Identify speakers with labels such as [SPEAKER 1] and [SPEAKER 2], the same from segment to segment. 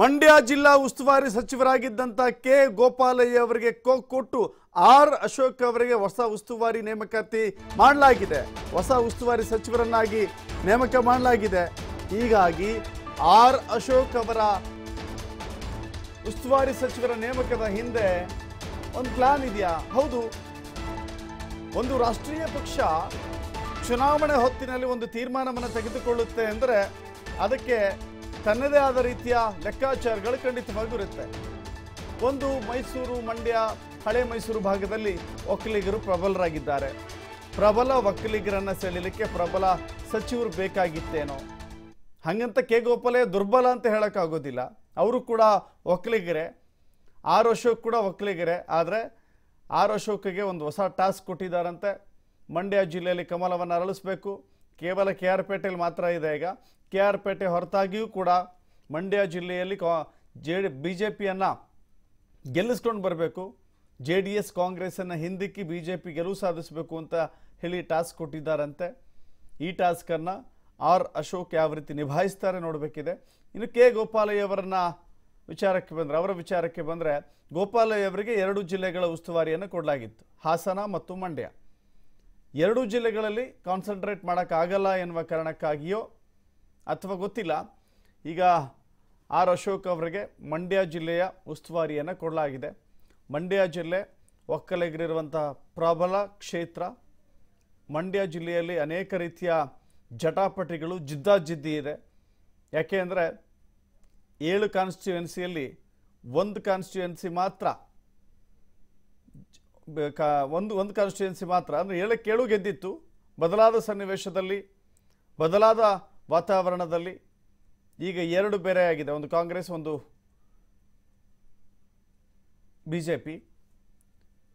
[SPEAKER 1] ಮಂಡ್ಯ ಜಿಲ್ಲಾ ಉಸ್ತುವಾರಿ ಸಚಿವರಾಗಿದ್ದಂಥ ಕೆ ಗೋಪಾಲಯ್ಯ ಅವರಿಗೆ ಕೊಕ್ ಕೊಟ್ಟು ಆರ್ ಅಶೋಕ್ ಅವರಿಗೆ ಹೊಸ ಉಸ್ತುವಾರಿ ನೇಮಕಾತಿ ಮಾಡಲಾಗಿದೆ ಹೊಸ ಉಸ್ತುವಾರಿ ಸಚಿವರನ್ನಾಗಿ ನೇಮಕ ಮಾಡಲಾಗಿದೆ ಹೀಗಾಗಿ ಆರ್ ಅಶೋಕ್ ಅವರ ಉಸ್ತುವಾರಿ ಸಚಿವರ ನೇಮಕದ ಹಿಂದೆ ಒಂದು ಪ್ಲಾನ್ ಇದೆಯಾ ಹೌದು ಒಂದು ರಾಷ್ಟ್ರೀಯ ಪಕ್ಷ ಚುನಾವಣೆ ಹೊತ್ತಿನಲ್ಲಿ ಒಂದು ತೀರ್ಮಾನವನ್ನು ತೆಗೆದುಕೊಳ್ಳುತ್ತೆ ಅಂದರೆ ಅದಕ್ಕೆ ತನ್ನದೇ ಆದ ರೀತಿಯ ಲೆಕ್ಕಾಚಾರಗಳು ಇರುತ್ತೆ ಒಂದು ಮೈಸೂರು ಮಂಡ್ಯ ಹಳೆ ಮೈಸೂರು ಭಾಗದಲ್ಲಿ ಒಕ್ಕಲಿಗರು ಪ್ರಬಲರಾಗಿದ್ದಾರೆ ಪ್ರಬಲ ಒಕ್ಕಲಿಗರನ್ನು ಸೆಳಿಲಿಕ್ಕೆ ಪ್ರಬಲ ಸಚಿವರು ಬೇಕಾಗಿತ್ತೇನೋ ಹಾಗಂತ ಕೆ ಗೋಪಾಲೆ ದುರ್ಬಲ ಅಂತ ಹೇಳೋಕ್ಕಾಗೋದಿಲ್ಲ ಅವರು ಕೂಡ ಒಕ್ಕಲಿಗರೆ ಆರು ಅಶೋಕ್ ಕೂಡ ಒಕ್ಕಲಿಗರೆ ಆದರೆ ಆರು ಅಶೋಕ್ಗೆ ಒಂದು ಹೊಸ ಟಾಸ್ಕ್ ಕೊಟ್ಟಿದ್ದಾರಂತೆ ಮಂಡ್ಯ ಜಿಲ್ಲೆಯಲ್ಲಿ ಕಮಲವನ್ನು ಅರಳಿಸ್ಬೇಕು ಕೇವಲ ಕೆ ಆರ್ ಪೇಟೆಯಲ್ಲಿ ಮಾತ್ರ ಇದೆ ಈಗ ಕೆ ಆರ್ ಪೇಟೆ ಹೊರತಾಗಿಯೂ ಕೂಡ ಮಂಡ್ಯ ಜಿಲ್ಲೆಯಲ್ಲಿ ಕಾ ಜೆ ಬಿ ಜೆ ಪಿಯನ್ನು ಗೆಲ್ಲಿಸ್ಕೊಂಡು ಬರಬೇಕು ಜೆ ಡಿ ಎಸ್ ಕಾಂಗ್ರೆಸ್ಸನ್ನು ಹಿಂದಿಕ್ಕಿ ಬಿ ಜೆ ಪಿ ಗೆಲುವು ಸಾಧಿಸಬೇಕು ಅಂತ ಹೇಳಿ ಟಾಸ್ಕ್ ಕೊಟ್ಟಿದ್ದಾರಂತೆ ಈ ಟಾಸ್ಕನ್ನು ಆರ್ ಅಶೋಕ್ ಯಾವ ರೀತಿ ನಿಭಾಯಿಸ್ತಾರೆ ನೋಡಬೇಕಿದೆ ಇನ್ನು ಕೆ ಗೋಪಾಲಯ್ಯವರನ್ನ ವಿಚಾರಕ್ಕೆ ಬಂದರೆ ಅವರ ವಿಚಾರಕ್ಕೆ ಬಂದರೆ ಗೋಪಾಲಯ್ಯವರಿಗೆ ಎರಡು ಜಿಲ್ಲೆಗಳ ಉಸ್ತುವಾರಿಯನ್ನು ಕೊಡಲಾಗಿತ್ತು ಹಾಸನ ಮತ್ತು ಮಂಡ್ಯ ಎರಡೂ ಜಿಲ್ಲೆಗಳಲ್ಲಿ ಕಾನ್ಸಂಟ್ರೇಟ್ ಮಾಡೋಕ್ಕಾಗಲ್ಲ ಎನ್ನುವ ಕಾರಣಕ್ಕಾಗಿಯೋ ಅಥವಾ ಗೊತ್ತಿಲ್ಲ ಈಗ ಆರ್ ಅಶೋಕ್ ಅವರಿಗೆ ಮಂಡ್ಯ ಜಿಲ್ಲೆಯ ಉಸ್ತುವಾರಿಯನ್ನು ಕೊಡಲಾಗಿದೆ ಮಂಡ್ಯ ಜಿಲ್ಲೆ ಒಕ್ಕಲಿಗರಿರುವಂಥ ಪ್ರಬಲ ಕ್ಷೇತ್ರ ಮಂಡ್ಯ ಜಿಲ್ಲೆಯಲ್ಲಿ ಅನೇಕ ರೀತಿಯ ಜಟಾಪಟಿಗಳು ಜಿದ್ದಾಜಿದ್ದಿ ಇದೆ ಯಾಕೆ ಅಂದರೆ ಏಳು ಕಾನ್ಸ್ಟಿಟ್ಯುವೆನ್ಸಿಯಲ್ಲಿ ಒಂದು ಕಾನ್ಸ್ಟಿಟ್ಯುವೆನ್ಸಿ ಮಾತ್ರ ಒಂದು ಒಂದು ಕಾನ್ಸ್ಟಿಟ್ಯುವೆನ್ಸಿ ಮಾತ್ರ ಅಂದರೆ ಏಳು ಗೆದ್ದಿತ್ತು ಬದಲಾದ ಸನ್ನಿವೇಶದಲ್ಲಿ ಬದಲಾದ ವಾತಾವರಣದಲ್ಲಿ ಈಗ ಎರಡು ಬೇರೆ ಆಗಿದೆ ಒಂದು ಕಾಂಗ್ರೆಸ್ ಒಂದು BJP J P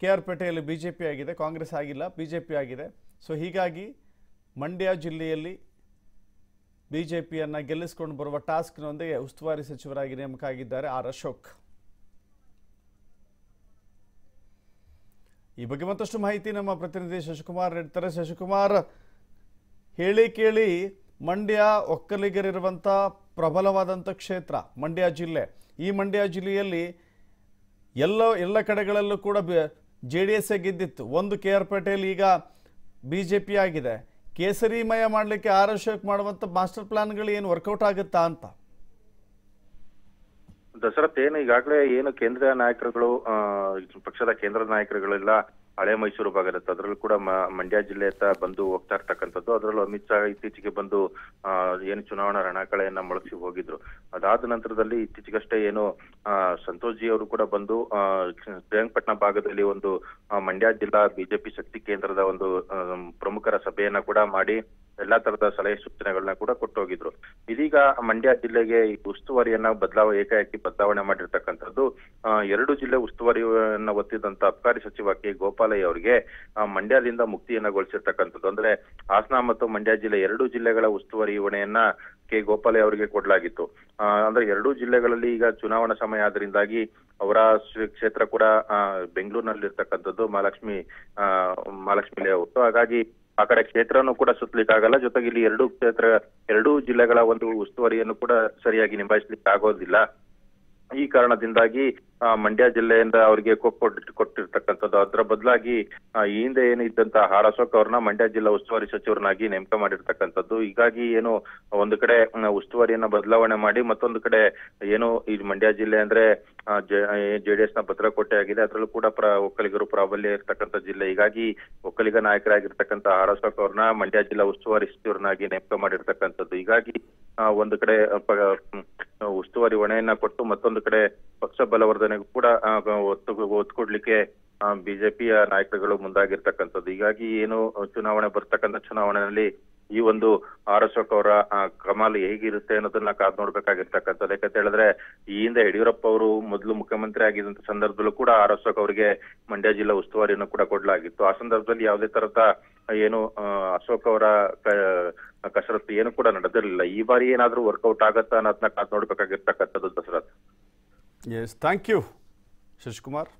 [SPEAKER 1] K R ಪೇಟೆಯಲ್ಲಿ ಬಿ ಜೆ ಪಿ ಆಗಿದೆ ಕಾಂಗ್ರೆಸ್ ಆಗಿಲ್ಲ ಬಿ ಜೆ ಪಿ ಆಗಿದೆ ಸೊ ಹೀಗಾಗಿ ಮಂಡ್ಯ ಜಿಲ್ಲೆಯಲ್ಲಿ ಬಿ ಜೆ ಪಿಯನ್ನು ಗೆಲ್ಲಿಸ್ಕೊಂಡು ಬರುವ ಟಾಸ್ಕ್ನೊಂದಿಗೆ ಉಸ್ತುವಾರಿ ಸಚಿವರಾಗಿ ನೇಮಕ ಆಗಿದ್ದಾರೆ ಆರ್ ಅಶೋಕ್ ಈ ಬಗ್ಗೆ ಮತ್ತಷ್ಟು ಮಾಹಿತಿ ನಮ್ಮ ಪ್ರತಿನಿಧಿ ಶಶಿಕುಮಾರ್ ನೀಡ್ತಾರೆ ಶಶಿಕುಮಾರ್ ಹೇಳಿ ಕೇಳಿ ಮಂಡ್ಯ ಒಕ್ಕಲಿಗರಿರುವಂಥ ಪ್ರಬಲವಾದಂಥ ಕ್ಷೇತ್ರ ಮಂಡ್ಯ ಜಿಲ್ಲೆ ಈ ಮಂಡ್ಯ ಜಿಲ್ಲೆಯಲ್ಲಿ ಎಲ್ಲ ಎಲ್ಲ ಕಡೆಗಳಲ್ಲೂ ಕೂಡ ಜೆ ಡಿ ಎಸ್ ಗೆದ್ದಿತ್ತು ಒಂದು ಕೆ ಆರ್ ಪೇಟೆಯಲ್ಲಿ ಈಗ ಬಿ ಜೆ ಪಿ ಆಗಿದೆ ಕೇಸರಿಮಯ ಮಾಡಲಿಕ್ಕೆ ಆರೋಷಕ್ ಮಾಡುವಂಥ ಮಾಸ್ಟರ್ ಪ್ಲಾನ್ಗಳು ಏನು ವರ್ಕೌಟ್ ಆಗುತ್ತಾ ಅಂತ
[SPEAKER 2] ದಶರಥ್ ಏನು ಈಗಾಗಲೇ ಏನು ಕೇಂದ್ರ ನಾಯಕರುಗಳು ಪಕ್ಷದ ಕೇಂದ್ರ ನಾಯಕರುಗಳೆಲ್ಲ ಹಳೆ ಮೈಸೂರು ಭಾಗ ಇರುತ್ತೆ ಅದರಲ್ಲೂ ಕೂಡ ಮಂಡ್ಯ ಜಿಲ್ಲೆ ಬಂದು ಹೋಗ್ತಾ ಇರ್ತಕ್ಕಂಥದ್ದು ಅದರಲ್ಲೂ ಅಮಿತ್ ಶಾ ಇತ್ತೀಚೆಗೆ ಬಂದು ಏನು ಚುನಾವಣಾ ರಣಕಳೆಯನ್ನ ಮೊಳಸಿ ಹೋಗಿದ್ರು ಅದಾದ ನಂತರದಲ್ಲಿ ಇತ್ತೀಚೆಗಷ್ಟೇ ಏನು ಸಂತೋಷ್ ಜಿ ಅವರು ಕೂಡ ಬಂದು ಶ್ರೀರಂಗಪಟ್ಟಣ ಭಾಗದಲ್ಲಿ ಒಂದು ಮಂಡ್ಯ ಜಿಲ್ಲಾ ಬಿಜೆಪಿ ಶಕ್ತಿ ಕೇಂದ್ರದ ಒಂದು ಪ್ರಮುಖರ ಸಭೆಯನ್ನ ಕೂಡ ಮಾಡಿ ಎಲ್ಲಾ ತರದ ಸಲಹೆ ಸೂಚನೆಗಳನ್ನ ಕೂಡ ಕೊಟ್ಟೋಗಿದ್ರು ಇದೀಗ ಮಂಡ್ಯ ಜಿಲ್ಲೆಗೆ ಈ ಉಸ್ತುವಾರಿಯನ್ನ ಬದಲಾವ ಏಕಾಏಕಿ ಬದಲಾವಣೆ ಮಾಡಿರ್ತಕ್ಕಂಥದ್ದು ಎರಡು ಜಿಲ್ಲೆ ಉಸ್ತುವಾರಿಯನ್ನ ಒತ್ತಿದಂತ ಅಬಕಾರಿ ಸಚಿವ ಕೆ ಗೋಪಾಲಯ್ಯ ಅವರಿಗೆ ಮಂಡ್ಯದಿಂದ ಗೊಳಿಸಿರ್ತಕ್ಕಂಥದ್ದು ಅಂದ್ರೆ ಹಾಸನ ಮತ್ತು ಮಂಡ್ಯ ಜಿಲ್ಲೆ ಎರಡು ಜಿಲ್ಲೆಗಳ ಉಸ್ತುವಾರಿ ಹೊಣೆಯನ್ನ ಕೆ ಗೋಪಾಲಯ್ಯ ಅವರಿಗೆ ಕೊಡಲಾಗಿತ್ತು ಅಂದ್ರೆ ಎರಡೂ ಜಿಲ್ಲೆಗಳಲ್ಲಿ ಈಗ ಚುನಾವಣಾ ಸಮಯ ಆದ್ರಿಂದಾಗಿ ಅವರ ಕ್ಷೇತ್ರ ಕೂಡ ಬೆಂಗಳೂರಿನಲ್ಲಿರ್ತಕ್ಕಂಥದ್ದು ಮಹಾಲಕ್ಷ್ಮಿ ಮಹಾಲಕ್ಷ್ಮಿ ಲೇಔಟ್ ಹಾಗಾಗಿ ಆ ಕಡೆ ಕ್ಷೇತ್ರನೂ ಕೂಡ ಸುತ್ತಲಿಕ್ಕಾಗಲ್ಲ ಜೊತೆಗೆ ಇಲ್ಲಿ ಎರಡು ಕ್ಷೇತ್ರ ಎರಡೂ ಜಿಲ್ಲೆಗಳ ಒಂದು ಉಸ್ತುವಾರಿಯನ್ನು ಕೂಡ ಸರಿಯಾಗಿ ನಿಭಾಯಿಸ್ಲಿಕ್ಕೆ ಆಗೋದಿಲ್ಲ ಈ ಕಾರಣದಿಂದಾಗಿ ಮಂಡ್ಯ ಜಿಲ್ಲೆಯಿಂದ ಅವರಿಗೆ ಕೊಟ್ಟು ಕೊಟ್ಟಿರ್ತಕ್ಕಂಥದ್ದು ಅದರ ಬದಲಾಗಿ ಈ ಹಿಂದೆ ಏನಿದ್ದಂತ ಆರ್ ಅಶೋಕ್ ಅವ್ರನ್ನ ಮಂಡ್ಯ ಜಿಲ್ಲಾ ಉಸ್ತುವಾರಿ ಸಚಿವರನ್ನಾಗಿ ನೇಮಕ ಮಾಡಿರ್ತಕ್ಕಂಥದ್ದು ಹೀಗಾಗಿ ಏನು ಒಂದು ಕಡೆ ಉಸ್ತುವಾರಿಯನ್ನ ಬದಲಾವಣೆ ಮಾಡಿ ಮತ್ತೊಂದು ಕಡೆ ಏನು ಈ ಮಂಡ್ಯ ಜಿಲ್ಲೆ ಅಂದ್ರೆ ಜೆಡಿಎಸ್ ನ ಭದ್ರಕೋಟೆ ಆಗಿದೆ ಅದರಲ್ಲೂ ಕೂಡ ಪ್ರ ಒಕ್ಕಲಿಗರು ಪ್ರಾಬಲ್ಯ ಇರ್ತಕ್ಕಂಥ ಜಿಲ್ಲೆ ಹೀಗಾಗಿ ಒಕ್ಕಲಿಗ ನಾಯಕರಾಗಿರ್ತಕ್ಕಂಥ ಆರ್ ಅವ್ರನ್ನ ಮಂಡ್ಯ ಜಿಲ್ಲಾ ಉಸ್ತುವಾರಿ ಸಚಿವರನ್ನಾಗಿ ನೇಮಕ ಮಾಡಿರ್ತಕ್ಕಂಥದ್ದು ಹೀಗಾಗಿ ಒಂದು ಕಡೆ ಉಸ್ತುವಾರಿ ಹೊಣೆಯನ್ನ ಕೊಟ್ಟು ಮತ್ತೊಂದು ಕಡೆ ಪಕ್ಷ ಬಲವರ್ಧನೆಗೂ ಕೂಡ ಒತ್ತು ಒತ್ತು ಕೊಡ್ಲಿಕ್ಕೆ ಬಿಜೆಪಿಯ ನಾಯಕರುಗಳು ಮುಂದಾಗಿರ್ತಕ್ಕಂಥದ್ದು ಹೀಗಾಗಿ ಏನು ಚುನಾವಣೆ ಬರ್ತಕ್ಕಂಥ ಚುನಾವಣೆಯಲ್ಲಿ ಈ ಒಂದು ಆರ್ ಅಶೋಕ್ ಅವರ ಕ್ರಮಾಲ ಹೇಗಿರುತ್ತೆ ಅನ್ನೋದನ್ನ ಕಾದ್ ನೋಡ್ಬೇಕಾಗಿರ್ತಕ್ಕಂಥದ್ದು ಯಾಕಂತ ಹೇಳಿದ್ರೆ ಈ ಹಿಂದೆ ಯಡಿಯೂರಪ್ಪ ಅವರು ಮೊದಲು ಮುಖ್ಯಮಂತ್ರಿ ಆಗಿದ್ದಂತ ಸಂದರ್ಭದಲ್ಲೂ ಕೂಡ ಆರ್ ಅಶೋಕ್ ಅವರಿಗೆ ಮಂಡ್ಯ ಜಿಲ್ಲಾ ಉಸ್ತುವಾರಿಯನ್ನು ಕೂಡ ಕೊಡಲಾಗಿತ್ತು ಆ ಸಂದರ್ಭದಲ್ಲಿ ಯಾವುದೇ ತರದ ಏನು ಅಶೋಕ್ ಅವರ ಕಸರತ್ತು ಏನು ಕೂಡ ನಡೆದಿರಲಿಲ್ಲ ಈ ಬಾರಿ ಏನಾದ್ರೂ ವರ್ಕೌಟ್ ಆಗತ್ತಾ ಅನ್ನೋದನ್ನ ಕಾದ್ ನೋಡ್ಬೇಕಾಗಿರ್ತಕ್ಕಂಥದ್ದು Dasara
[SPEAKER 1] yes thank you Shashikumar